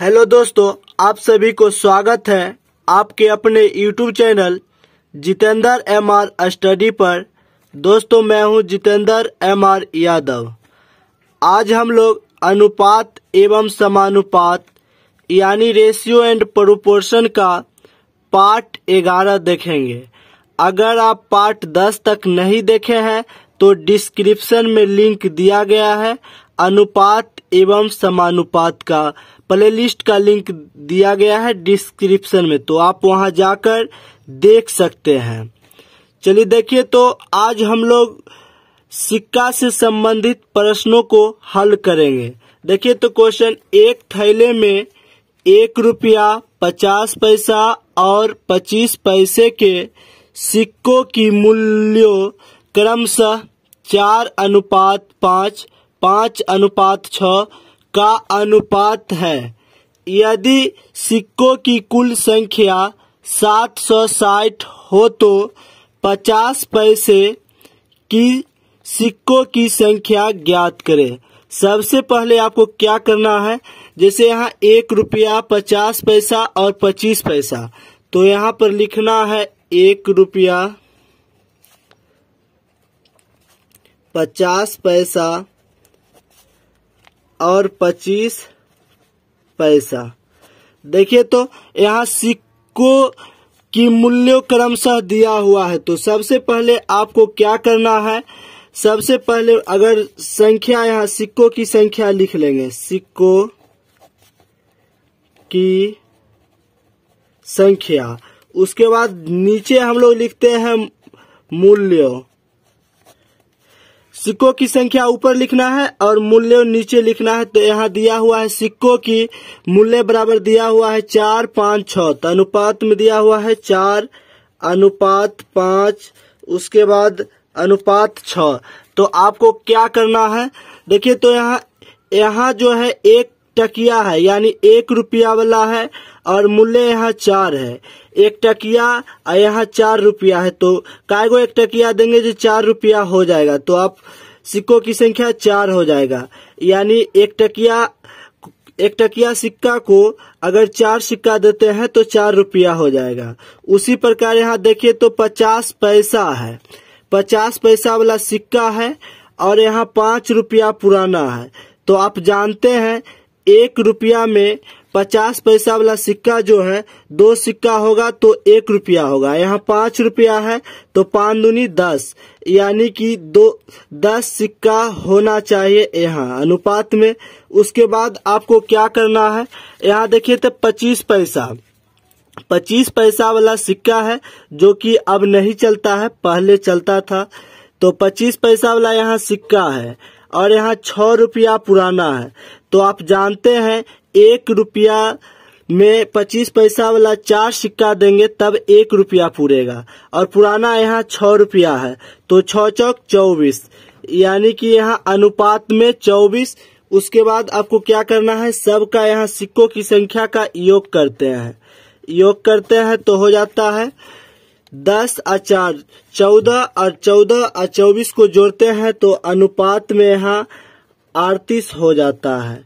hello दोस्तों आप सभी को स्वागत है आपके अपने YouTube channel Jitendra M R study पर दोस्तों मैं हूं जितेंद्र एम आर यादव आज हम लोग अनुपात एवं समानुपात यानी रेशियो एंड प्रोपोर्शन का पार्ट ग्यारह देखेंगे अगर आप पार्ट दस तक नहीं देखे हैं तो डिस्क्रिप्शन में लिंक दिया गया है अनुपात एवं समानुपात का प्लेलिस्ट का लिंक दिया गया है डिस्क्रिप्शन में तो आप वहां जाकर देख सकते हैं चलिए देखिए तो आज हम लोग सिक्का से संबंधित प्रश्नों को हल करेंगे देखिए तो क्वेश्चन एक थैले में एक रुपया पचास पैसा और पच्चीस पैसे के सिक्कों की मूल्यों क्रमशः चार अनुपात पाँच पाँच अनुपात छः का अनुपात है यदि सिक्कों की कुल संख्या 760 हो तो 50 पैसे की सिक्कों की संख्या ज्ञात करें सबसे पहले आपको क्या करना है जैसे यहाँ एक रुपया पचास पैसा और पच्चीस पैसा तो यहाँ पर लिखना है एक रुपया पचास पैसा और पच्चीस पैसा देखिए तो यहाँ सिक्को की मूल्यों क्रमशः दिया हुआ है तो सबसे पहले आपको क्या करना है सबसे पहले अगर संख्या यहाँ सिक्कों की संख्या लिख लेंगे सिक्कों की संख्या उसके बाद नीचे हम लोग लिखते हैं मूल्यों सिक्कों की संख्या ऊपर लिखना है और मूल्य नीचे लिखना है तो यहाँ दिया हुआ है सिक्कों की मूल्य बराबर दिया हुआ है चार पाँच छ तो अनुपात में दिया हुआ है चार अनुपात पाँच उसके बाद अनुपात छ तो आपको क्या करना है देखिए तो यहाँ यहाँ जो है एक टकिया है यानी एक रुपया वाला है और मूल्य यहाँ चार है एक टकिया और यहाँ चार रुपया है तो काय को एक टकिया देंगे जो चार रुपया हो जाएगा तो आप सिक्कों की संख्या चार हो जाएगा यानी एक टकिया एक टकिया सिक्का को अगर चार सिक्का देते हैं तो चार रुपया हो जाएगा उसी प्रकार यहाँ देखिए तो पचास पैसा है पचास पैसा वाला सिक्का है और यहाँ पांच रुपया पुराना है तो आप जानते हैं एक रुपया में पचास पैसा वाला सिक्का जो है दो सिक्का होगा तो एक रुपया होगा यहाँ पांच रुपया है तो पाँच दूनी दस यानी कि दो दस सिक्का होना चाहिए यहाँ अनुपात में उसके बाद आपको क्या करना है यहाँ देखिए तो पच्चीस पैसा पच्चीस पैसा वाला सिक्का है जो कि अब नहीं चलता है पहले चलता था तो पच्चीस पैसा वाला यहाँ सिक्का है और यहाँ छ रुपया पुराना है तो आप जानते हैं एक रुपया में पच्चीस पैसा वाला चार सिक्का देंगे तब एक रुपया पूरेगा और पुराना यहाँ छः रुपया है तो छ चौक चौबीस यानी कि यहाँ अनुपात में चौबीस उसके बाद आपको क्या करना है सबका यहाँ सिक्कों की संख्या का योग करते हैं योग करते हैं तो हो जाता है दस और चार चौदह और चौदह और चौबीस को जोड़ते हैं तो अनुपात में यहाँ अड़तीस हो जाता है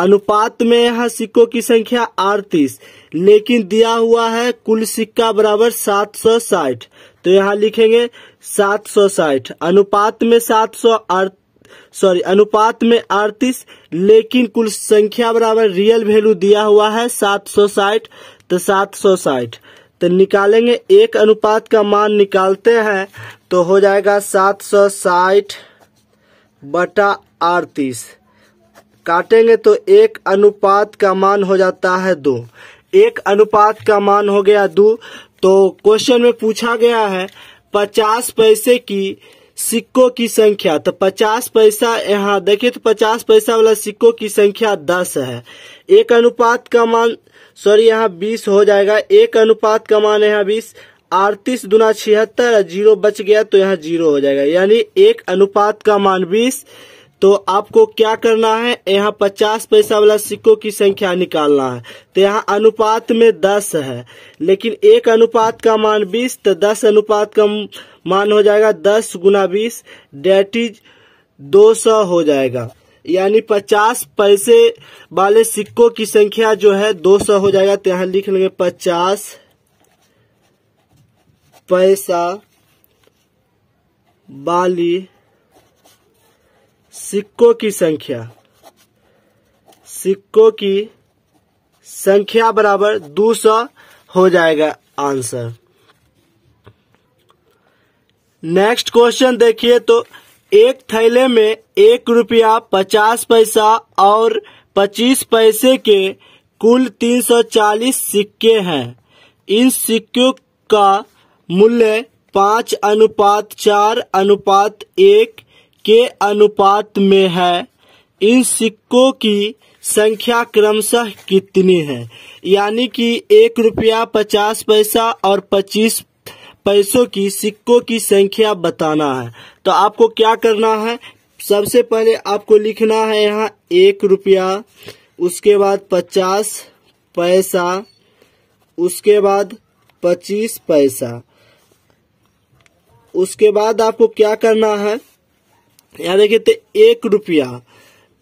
अनुपात में यहाँ सिक्कों की संख्या अड़तीस लेकिन दिया हुआ है कुल सिक्का बराबर सात सौ साठ तो यहाँ लिखेंगे सात सौ साठ अनुपात में सात सौ सॉरी अनुपात में अड़तीस लेकिन कुल संख्या बराबर रियल वेल्यू दिया हुआ है सात सौ साठ तो सात सौ साठ तो निकालेंगे एक अनुपात का मान निकालते हैं तो हो जाएगा सात सौ साठ बटा अड़तीस काटेंगे तो एक अनुपात का मान हो जाता है दो एक अनुपात का मान हो गया दो तो क्वेश्चन में पूछा गया है पचास पैसे की सिक्कों की संख्या तो पचास पैसा यहाँ देखिए तो पचास पैसा वाला सिक्कों की संख्या दस है एक अनुपात का मान सॉरी यहाँ बीस हो जाएगा एक अनुपात का मान यहाँ बीस अड़तीस दुना छिहत्तर जीरो बच गया तो यहाँ जीरो हो जाएगा यानी एक अनुपात का मान बीस तो आपको क्या करना है यहाँ पचास पैसा वाला सिक्कों की संख्या निकालना है तो यहाँ अनुपात में दस है लेकिन एक अनुपात का मान बीस तो दस अनुपात का मान हो जाएगा दस गुना बीस डेट इज दो सौ हो जाएगा यानी पचास पैसे वाले सिक्कों की संख्या जो है दो सौ हो जाएगा तो यहाँ लिख लेंगे पचास पैसा बाली सिक्कों की संख्या सिक्कों की संख्या बराबर दो सौ हो जाएगा आंसर नेक्स्ट क्वेश्चन देखिए तो एक थैले में एक रुपया पचास पैसा और पच्चीस पैसे के कुल तीन सौ चालीस सिक्के हैं इन सिक्कों का मूल्य पांच अनुपात चार अनुपात एक के अनुपात में है इन सिक्कों की संख्या क्रमशः कितनी है यानी कि एक रुपया पचास पैसा और पच्चीस पैसों की सिक्कों की संख्या बताना है तो आपको क्या करना है सबसे पहले आपको लिखना है यहाँ एक रुपया उसके बाद पचास पैसा उसके बाद पच्चीस पैसा उसके बाद आपको क्या करना है यहाँ देखिए तो एक रुपया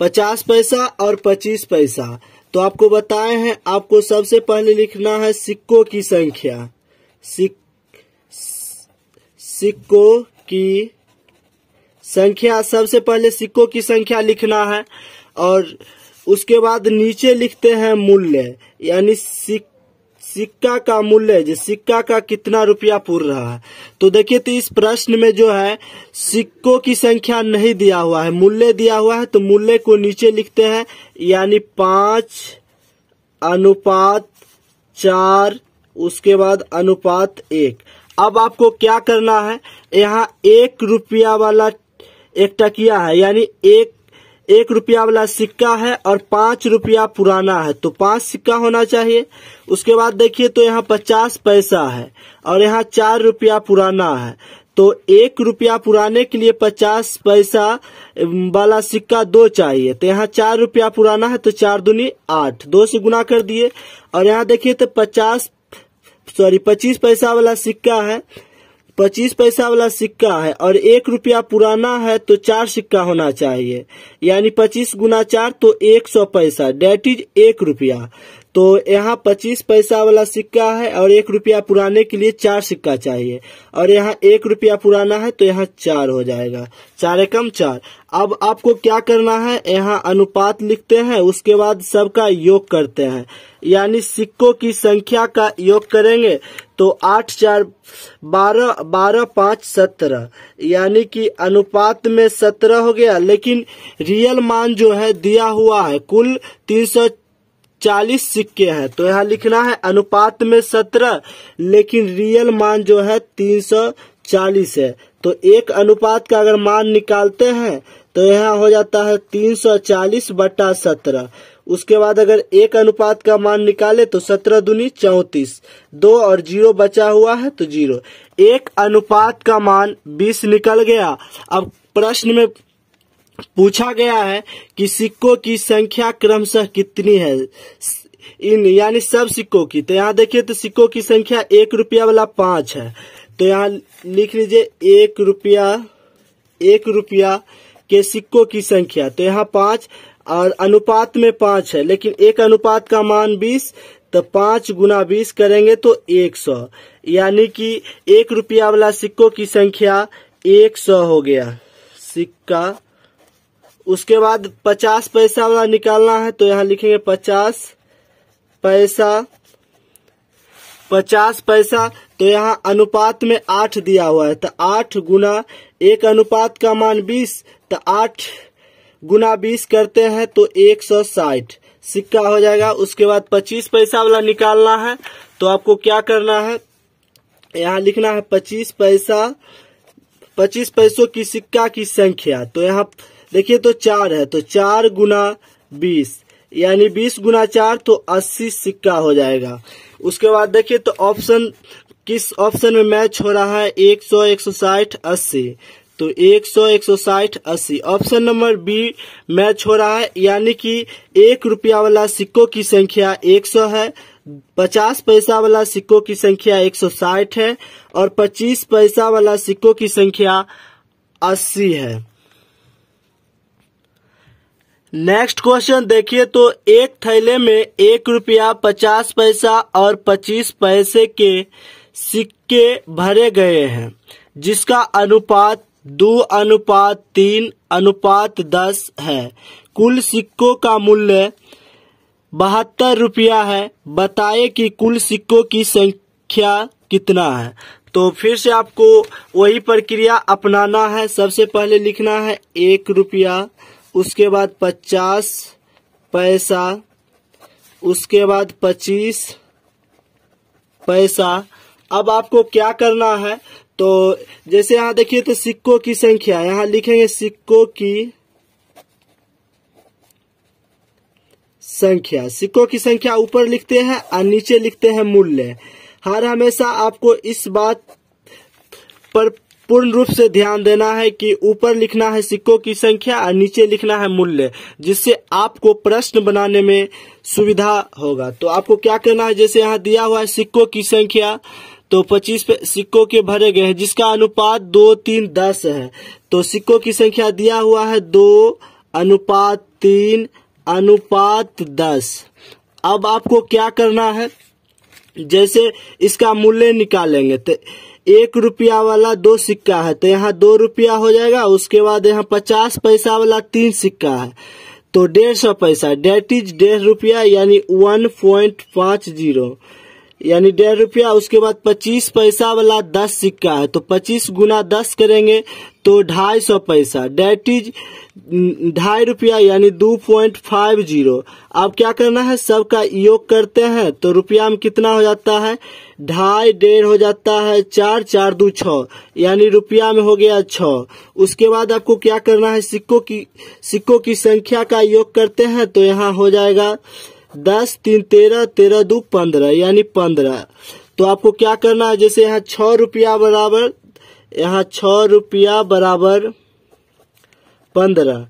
पचास पैसा और पच्चीस पैसा तो आपको बताए हैं आपको सबसे पहले लिखना है सिक्कों की संख्या सिक सिक्कों की संख्या सबसे पहले सिक्कों की संख्या लिखना है और उसके बाद नीचे लिखते हैं मूल्य यानी सिक सिक्का का मूल्य जो सिक्का का कितना रुपया पूर रहा है तो देखिए तो इस प्रश्न में जो है सिक्कों की संख्या नहीं दिया हुआ है मूल्य दिया हुआ है तो मूल्य को नीचे लिखते हैं यानी पांच अनुपात चार उसके बाद अनुपात एक अब आपको क्या करना है यहाँ एक रुपया वाला एक टकिया है यानी एक एक रुपया वाला सिक्का है और पांच रुपया पुराना है तो पांच सिक्का होना चाहिए उसके बाद देखिए तो यहाँ पचास पैसा है और यहाँ चार रुपया पुराना है तो एक रुपया पुराने के लिए पचास पैसा वाला सिक्का दो चाहिए तो यहाँ चार रुपया पुराना है तो चार दुनी आठ दो से गुना कर दिए और यहाँ देखिए तो पचास सॉरी पच्चीस पैसा वाला सिक्का है पच्चीस पैसा वाला सिक्का है और एक रुपया पुराना है तो चार सिक्का होना चाहिए यानी पच्चीस गुना चार तो एक सौ पैसा डेट इज एक रुपया तो यहाँ पच्चीस पैसा वाला सिक्का है और एक रुपया पुराने के लिए चार सिक्का चाहिए और यहाँ एक रुपया पुराना है तो यहाँ चार हो जाएगा चार एकम चार अब आपको क्या करना है यहाँ अनुपात लिखते हैं उसके बाद सबका योग करते हैं यानी सिक्कों की संख्या का योग करेंगे तो आठ चार बारह बारह पाँच सत्रह यानी कि अनुपात में सत्रह हो गया लेकिन रियल मान जो है दिया हुआ है कुल तीन सौ चालीस सिक्के हैं तो यहाँ लिखना है अनुपात में सत्रह लेकिन रियल मान जो है तीन सौ चालीस है तो एक अनुपात का अगर मान निकालते हैं तो यहाँ हो जाता है तीन सौ चालीस बटा सत्रह उसके बाद अगर एक अनुपात का मान निकाले तो सत्रह दुनी चौतीस दो और जीरो बचा हुआ है तो जीरो एक अनुपात का मान बीस निकल गया अब प्रश्न में पूछा गया है कि सिक्कों की संख्या क्रमशः कितनी है इन यानी सब सिक्कों की तो यहाँ देखिए तो सिक्कों की संख्या एक रुपया वाला पांच है तो यहाँ लिख लीजिए एक रुपया एक रुपया के सिक्कों की संख्या तो यहाँ पांच और अनुपात में पांच है लेकिन एक अनुपात का मान बीस तो पांच गुना बीस करेंगे तो एक सौ यानी कि एक रुपया वाला सिक्कों की संख्या एक सौ हो गया सिक्का उसके बाद पचास पैसा वाला निकालना है तो यहाँ लिखेंगे पचास पैसा पचास पैसा तो यहाँ अनुपात में आठ दिया हुआ है तो आठ गुना एक अनुपात का मान बीस तो आठ गुना बीस करते हैं तो एक सौ साठ सिक्का हो जाएगा उसके बाद पच्चीस पैसा वाला निकालना है तो आपको क्या करना है यहाँ लिखना है पच्चीस पैसा पच्चीस पैसों की सिक्का की संख्या तो यहाँ देखिए तो चार है तो चार गुना बीस यानी बीस गुना चार तो अस्सी सिक्का हो जाएगा उसके बाद देखिए तो ऑप्शन किस ऑप्शन में मैच हो रहा है एक सौ एक सौ साठ अस्सी तो एक सौ एक सौ साठ अस्सी ऑप्शन नंबर बी मैच हो रहा है यानी कि एक रुपया वाला सिक्कों की संख्या एक सौ है पचास पैसा वाला सिक्कों की संख्या एक सौ साठ है और पच्चीस पैसा वाला सिक्कों की संख्या अस्सी है नेक्स्ट क्वेश्चन देखिए तो एक थैले में एक रुपया पचास पैसा और पच्चीस पैसे के सिक्के भरे गए हैं जिसका अनुपात दो अनुपात तीन अनुपात दस है कुल सिक्कों का मूल्य बहत्तर रुपया है बताए कि कुल सिक्कों की संख्या कितना है तो फिर से आपको वही प्रक्रिया अपनाना है सबसे पहले लिखना है एक रुपया उसके बाद पचास पैसा उसके बाद पच्चीस पैसा अब आपको क्या करना है तो जैसे यहां देखिए तो सिक्कों की संख्या यहां लिखेंगे सिक्कों की संख्या सिक्कों की संख्या ऊपर लिखते हैं और नीचे लिखते हैं मूल्य हर हमेशा आपको इस बात पर पूर्ण रूप से ध्यान देना है कि ऊपर लिखना है सिक्कों की संख्या और नीचे लिखना है मूल्य जिससे आपको प्रश्न बनाने में सुविधा होगा तो आपको क्या करना है जैसे यहाँ दिया हुआ है सिक्कों की संख्या तो 25 पे सिक्कों के भरे गए हैं जिसका अनुपात दो तीन दस है तो सिक्कों की संख्या दिया हुआ है दो अनुपात तीन अनुपात दस अब आपको क्या करना है जैसे इसका मूल्य निकालेंगे तो एक रुपया वाला दो सिक्का है तो यहाँ दो रुपया हो जाएगा उसके बाद यहाँ पचास पैसा वाला तीन सिक्का है तो डेढ़ सौ पैसा डेट इज डेढ़ रुपया यानी वन पॉइंट पाँच जीरो यानी डेढ़ रुपया उसके बाद पच्चीस पैसा वाला दस सिक्का है तो पच्चीस गुना दस करेंगे तो ढाई सौ पैसा डेट इज ढाई रुपया यानी दो पॉइंट फाइव जीरो अब क्या करना है सबका योग करते हैं तो रुपया में कितना हो जाता है ढाई डेढ़ हो जाता है चार चार दो छ यानी रुपया में हो गया छ उसके बाद आपको क्या करना है सिक्कों की सिक्कों की संख्या का योग करते हैं तो यहाँ हो जाएगा दस तीन तेरह तेरह दो पंद्रह यानी पंद्रह तो आपको क्या करना है जैसे यहाँ छ रुपया बराबर यहाँ छ रुपया बराबर पंद्रह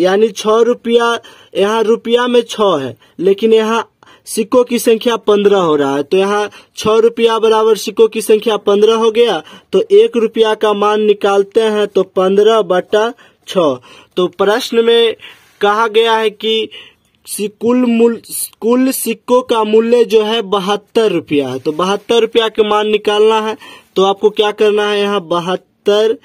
यानी छ रुपया यहाँ रुपया में छ है लेकिन यहाँ सिक्कों की संख्या पंद्रह हो रहा है तो यहाँ छ रुपया बराबर सिक्कों की संख्या पंद्रह हो गया तो एक रुपया का मान निकालते हैं तो पंद्रह बटा छ तो प्रश्न में कहा गया है कि कुल मूल कुल सिक्कों का मूल्य जो है बहत्तर रुपया है तो बहत्तर रुपया के मान निकालना है तो आपको क्या करना है यहाँ बहत्तर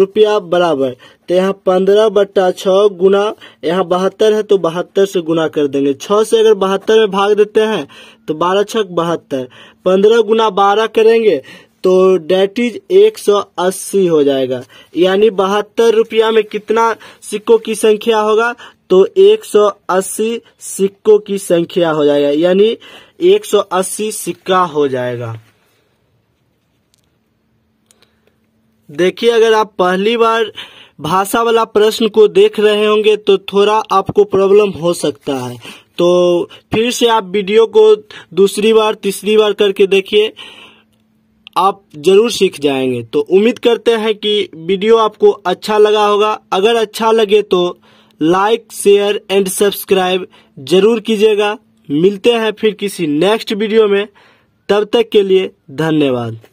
रुपया बराबर तो यहाँ पंद्रह बट्टा छ गुना यहाँ बहत्तर है तो बहत्तर से गुना कर देंगे छ से अगर बहत्तर में भाग देते हैं तो बारह छक बहत्तर पंद्रह गुना बारह करेंगे तो डेट इज एक सौ अस्सी हो जाएगा यानी बहत्तर रुपया में कितना सिक्कों की संख्या होगा तो 180 सिक्कों की संख्या हो जाएगा यानी 180 सिक्का हो जाएगा देखिए अगर आप पहली बार भाषा वाला प्रश्न को देख रहे होंगे तो थोड़ा आपको प्रॉब्लम हो सकता है तो फिर से आप वीडियो को दूसरी बार तीसरी बार करके देखिए आप जरूर सीख जाएंगे तो उम्मीद करते हैं कि वीडियो आपको अच्छा लगा होगा अगर अच्छा लगे तो लाइक शेयर एंड सब्सक्राइब जरूर कीजिएगा मिलते हैं फिर किसी नेक्स्ट वीडियो में तब तक के लिए धन्यवाद